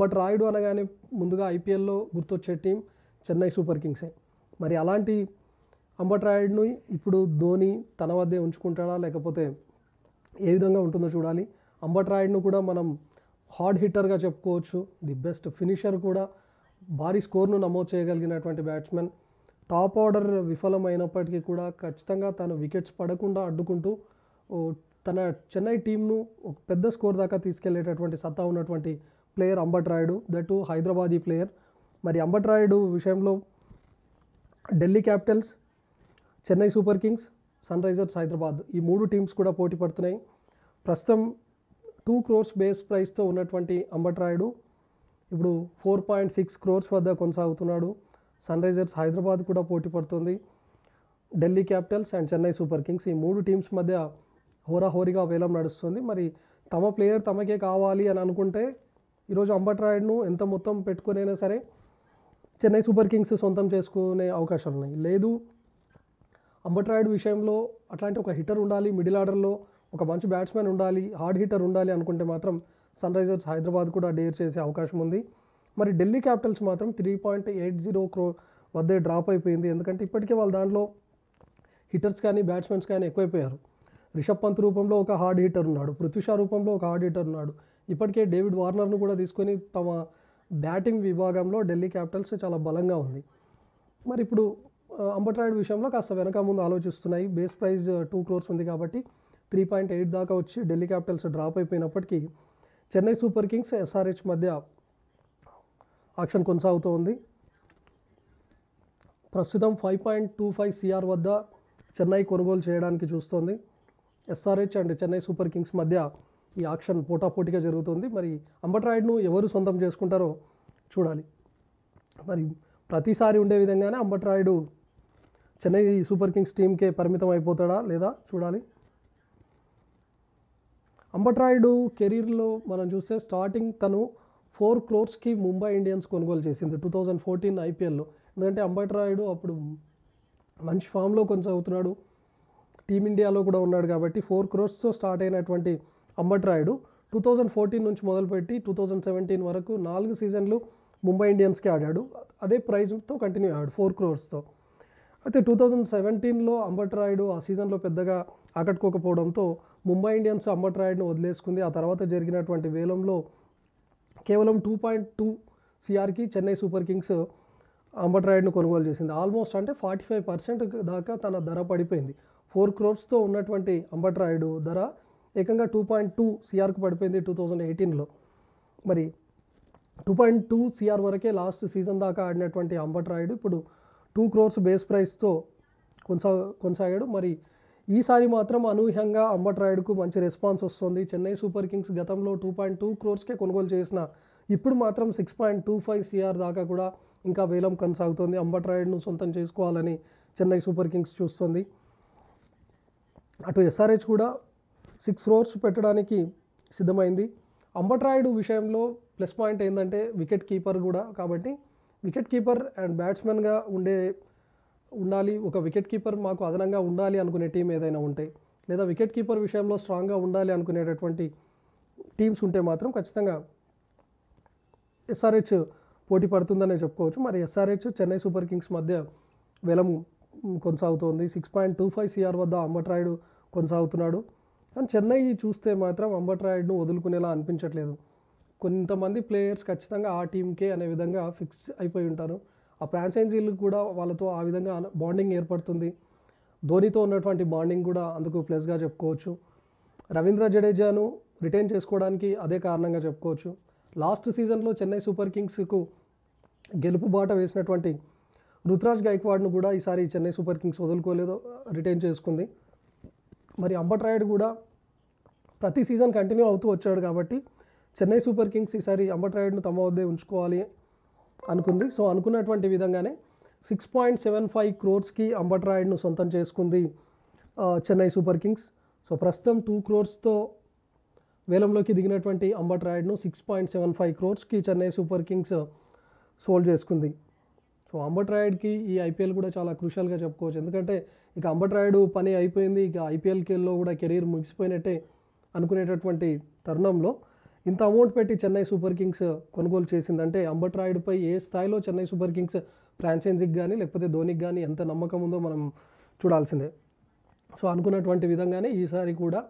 but Rayudu అనగానే ముందుగా ఐపీఎల్లో గుర్తొచ్చే టీం చెన్నై సూపర్ కింగ్సే మరి అలాంటి అంబట్ రాయుడును ఇప్పుడు ధోని తన వద్దే ఉంచుకుంటాడా లేకపోతే ఏ విధంగా ఉంటుందో చూడాలి అంబట్ రాయుడును కూడా మనం హార్డ్ హిట్టర్గా చెప్పుకోవచ్చు ది బెస్ట్ ఫినిషర్ కూడా భారీ స్కోర్ను నమోదు చేయగలిగినటువంటి బ్యాట్స్మెన్ టాప్ ఆర్డర్ విఫలమైనప్పటికీ కూడా ఖచ్చితంగా తాను వికెట్స్ పడకుండా అడ్డుకుంటూ తన చెన్నై టీంను ఒక పెద్ద స్కోర్ దాకా తీసుకెళ్లేటటువంటి సత్తా ఉన్నటువంటి player Ambati Rayudu that Hyderabadi player మరి అంబట్ రాయుడు విషయంలో Delhi Capitals Chennai Super Kings Sunrisers Hyderabad ఈ మూడు టీమ్స్ కూడా పోటీ పడుతున్నాయి ప్రస్తుతం టూ క్రోర్స్ బేస్ ప్రైస్తో ఉన్నటువంటి అంబట్ రాయుడు ఇప్పుడు ఫోర్ పాయింట్ సిక్స్ క్రోర్స్ వద్ద కొనసాగుతున్నాడు సన్ రైజర్స్ హైదరాబాద్ కూడా పోటీ పడుతుంది Delhi Capitals and Chennai Super Kings ఈ మూడు టీమ్స్ మధ్య హోరాహోరీగా వేలం నడుస్తుంది మరి తమ ప్లేయర్ తమకే కావాలి అని అనుకుంటే ఈరోజు అంబట్రాయిడ్ను ఎంత మొత్తం పెట్టుకునైనా సరే చెన్నై సూపర్ కింగ్స్ సొంతం చేసుకునే అవకాశాలు ఉన్నాయి లేదు అంబట్రాయిడ్ విషయంలో అట్లాంటి ఒక హిటర్ ఉండాలి మిడిల్ ఆర్డర్లో ఒక మంచి బ్యాట్స్మెన్ ఉండాలి హార్డ్ హిటర్ ఉండాలి అనుకుంటే మాత్రం సన్ రైజర్స్ హైదరాబాద్ కూడా డేర్ చేసే అవకాశం ఉంది మరి ఢిల్లీ క్యాపిటల్స్ మాత్రం three point eight zero crore వద్దే డ్రాప్ అయిపోయింది ఎందుకంటే ఇప్పటికే వాళ్ళు దాంట్లో హిటర్స్ కానీ బ్యాట్స్మెన్స్ కానీ ఎక్కువైపోయారు రిషబ్ పంత్ రూపంలో ఒక హార్డ్ హీటర్ ఉన్నాడు పృథ్వీ రూపంలో ఒక హార్డ్ హీటర్ ఉన్నాడు ఇప్పటికే డేవిడ్ వార్నర్ను కూడా తీసుకొని తమ బ్యాటింగ్ విభాగంలో ఢిల్లీ క్యాపిటల్స్ చాలా బలంగా ఉంది మరి ఇప్పుడు అంబట్రాయిడ్ విషయంలో కాస్త వెనక ముందు ఆలోచిస్తున్నాయి బేస్ ప్రైజ్ టూ క్రోర్స్ ఉంది కాబట్టి త్రీ పాయింట్ ఎయిట్ దాకా వచ్చి ఢిల్లీ క్యాపిటల్స్ డ్రాప్ అయిపోయినప్పటికీ చెన్నై సూపర్ కింగ్స్ ఎస్ఆర్హెచ్ మధ్య ఆక్షన్ కొనసాగుతూ ఉంది ప్రస్తుతం five point two five CR వద్ద చెన్నై కొనుగోలు చేయడానికి చూస్తోంది SRH and Chennai Super Kings మధ్య ఈ ఆక్షన్ పోటాపోటీగా జరుగుతుంది మరి అంబట్రాయుడ్ను ఎవరు సొంతం చేసుకుంటారో చూడాలి మరి ప్రతిసారి ఉండే విధంగానే అంబట్రాయుడు చెన్నై సూపర్ కింగ్స్ టీంకే పరిమితం అయిపోతాడా లేదా చూడాలి అంబట్రాయుడు కెరీర్లో మనం చూస్తే స్టార్టింగ్ తను ఫోర్ క్రోర్స్కి ముంబై ఇండియన్స్ కొనుగోలు చేసింది టూ థౌజండ్ ఫోర్టీన్ ఐపీఎల్లో ఎందుకంటే అంబట్రాయుడు అప్పుడు మంచి ఫామ్లో కొంచెం అవుతున్నాడు టీమిండియాలో కూడా ఉన్నాడు కాబట్టి ఫోర్ క్రోర్స్తో స్టార్ట్ అయినటువంటి అంబట్రాయుడు టూ థౌజండ్ ఫోర్టీన్ నుంచి మొదలుపెట్టి టూ థౌజండ్ సెవెంటీన్ వరకు నాలుగు సీజన్లు ముంబై ఇండియన్స్కి ఆడాడు అదే ప్రైజ్తో కంటిన్యూ అయ్యాడు ఫోర్ క్రోర్స్తో అయితే టూ థౌజండ్ సెవెంటీన్లో అంబట్రాయుడు ఆ సీజన్లో పెద్దగా ఆకట్టుకోకపోవడంతో ముంబై ఇండియన్స్ అంబట్రాయుడ్ని వదిలేసుకుంది ఆ తర్వాత జరిగినటువంటి వేలంలో కేవలం టూ పాయింట్ టూ సిఆర్కి చెన్నై సూపర్ కింగ్స్ అంబట్రాయుడును కొనుగోలు చేసింది ఆల్మోస్ట్ అంటే ఫార్టీ ఫైవ్ పర్సెంట్ దాకా తన ధర పడిపోయింది ఫోర్ క్రోర్స్తో ఉన్నటువంటి అంబట్రాయుడు ధర ఏకంగా టూ పాయింట్ టూ సిఆర్కు పడిపోయింది టూ థౌజండ్ ఎయిటీన్లో మరి టూ పాయింట్ టూ సిఆర్ వరకే లాస్ట్ సీజన్ దాకా ఆడినటువంటి అంబట్ రాయుడు ఇప్పుడు టూ క్రోర్స్ బేస్ ప్రైస్తో కొనసా కొనసాగాడు మరి ఈసారి మాత్రం అనూహ్యంగా అంబట్ రాయుడుకు మంచి రెస్పాన్స్ వస్తుంది చెన్నై సూపర్ కింగ్స్ గతంలో టూ పాయింట్ టూ క్రోర్స్కే కొనుగోలు చేసిన ఇప్పుడు మాత్రం six point two five CR దాకా కూడా ఇంకా వేలం కొనసాగుతోంది అంబట్ రాయుడును సొంతం చేసుకోవాలని చెన్నై సూపర్ కింగ్స్ చూస్తుంది అటు ఎస్ఆర్హెచ్ కూడా సిక్స్ రోర్స్ పెట్టడానికి సిద్ధమైంది అంబట్రాయుడు విషయంలో ప్లస్ పాయింట్ ఏంటంటే వికెట్ కీపర్ కూడా కాబట్టి వికెట్ కీపర్ అండ్ బ్యాట్స్మెన్గా ఉండే ఉండాలి ఒక వికెట్ కీపర్ మాకు అదనంగా ఉండాలి అనుకునే టీం ఏదైనా ఉంటే లేదా వికెట్ కీపర్ విషయంలో స్ట్రాంగ్గా ఉండాలి అనుకునేటటువంటి టీమ్స్ ఉంటే మాత్రం ఖచ్చితంగా ఎస్ఆర్హెచ్ పోటీ పడుతుందనే చెప్పుకోవచ్చు మరి ఎస్ఆర్హెచ్ చెన్నై సూపర్ కింగ్స్ మధ్య వెలము కొనసాగుతోంది six point two five CR వద్ద అంబట్రాయుడు కొనసాగుతున్నాడు కానీ చెన్నై చూస్తే మాత్రం అంబట్రాయిడ్ను వదులుకునేలా అనిపించట్లేదు కొంతమంది ప్లేయర్స్ ఖచ్చితంగా ఆ టీంకే అనే విధంగా ఫిక్స్ అయిపోయి ఉంటారు ఆ ఫ్రాంచైజీలు కూడా వాళ్ళతో ఆ విధంగా బాండింగ్ ఏర్పడుతుంది ధోనితో ఉన్నటువంటి బాండింగ్ కూడా అందుకు ప్లస్గా చెప్పుకోవచ్చు రవీంద్ర జడేజాను రిటైన్ చేసుకోవడానికి అదే కారణంగా చెప్పుకోవచ్చు లాస్ట్ సీజన్లో చెన్నై సూపర్ కింగ్స్కు గెలుపు బాట వేసినటువంటి రుతురాజ్ గైక్వాడ్ను కూడా ఈసారి చెన్నై సూపర్ కింగ్స్ వదులుకోలేదు రిటైన్ చేసుకుంది మరి అంబట్రాయుడు కూడా ప్రతి సీజన్ కంటిన్యూ అవుతూ వచ్చాడు కాబట్టి చెన్నై సూపర్ కింగ్స్ ఈసారి అంబట్రాయుడ్ను తమ వద్దే ఉంచుకోవాలి అనుకుంది సో అనుకున్నటువంటి విధంగానే సిక్స్ పాయింట్ సెవెన్ ఫైవ్ క్రోర్స్కి అంబట్రాయుడ్ను సొంతం చేసుకుంది చెన్నై సూపర్ కింగ్స్ సో ప్రస్తుతం టూ క్రోర్స్తో వేలంలోకి దిగినటువంటి అంబట్రాయుడ్ను సిక్స్ పాయింట్ సెవెన్ ఫైవ్ క్రోర్స్కి చెన్నై సూపర్ కింగ్స్ సోల్డ్ చేసుకుంది సో రాయుడ్కి ఈ ఐపీఎల్ కూడా చాలా క్రుషల్గా చెప్పుకోవచ్చు ఎందుకంటే ఇక అంబట్రాయుడు పని అయిపోయింది ఇక ఐపీఎల్కేలో కూడా కెరీర్ ముగిసిపోయినట్టే అనుకునేటటువంటి తరుణంలో ఇంత అమౌంట్ పెట్టి చెన్నై సూపర్ కింగ్స్ కొనుగోలు చేసిందంటే అంబట్రాయుడుపై ఏ స్థాయిలో చెన్నై సూపర్ కింగ్స్ ఫ్రాంచైజీకి కానీ లేకపోతే ధోనికి కానీ ఎంత నమ్మకం ఉందో మనం చూడాల్సిందే సో అనుకున్నటువంటి విధంగానే ఈసారి కూడా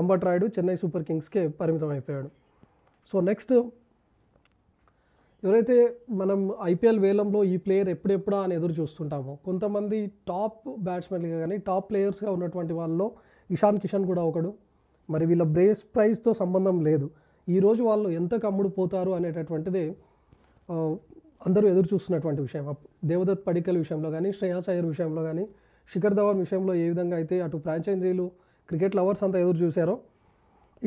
అంబట్రాయుడు చెన్నై సూపర్ కింగ్స్కే పరిమితం అయిపోయాడు సో నెక్స్ట్ ఎవరైతే మనం ఐపీఎల్ వేలంలో ఈ ప్లేయర్ ఎప్పుడెప్పుడా అని ఎదురు చూస్తుంటామో కొంతమంది టాప్ బ్యాట్స్మెన్లుగా కానీ టాప్ ప్లేయర్స్గా ఉన్నటువంటి వాళ్ళలో ఇషాన్ కిషన్ కూడా ఒకడు మరి వీళ్ళ బ్రేస్ ప్రైస్తో సంబంధం లేదు ఈరోజు వాళ్ళు ఎంత కమ్ముడు పోతారు అనేటటువంటిది అందరూ ఎదురు చూస్తున్నటువంటి విషయం దేవదత్ పడికల్ విషయంలో కానీ శ్రేయాస్ అయ్యర్ విషయంలో కానీ శిఖర్ ధవన్ విషయంలో ఏ విధంగా అయితే అటు ఫ్రాంచైజీలు క్రికెట్ లవర్స్ అంతా ఎదురు చూశారో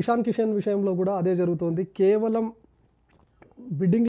ఇషాన్ కిషన్ విషయంలో కూడా అదే జరుగుతోంది కేవలం బిడ్డింగ్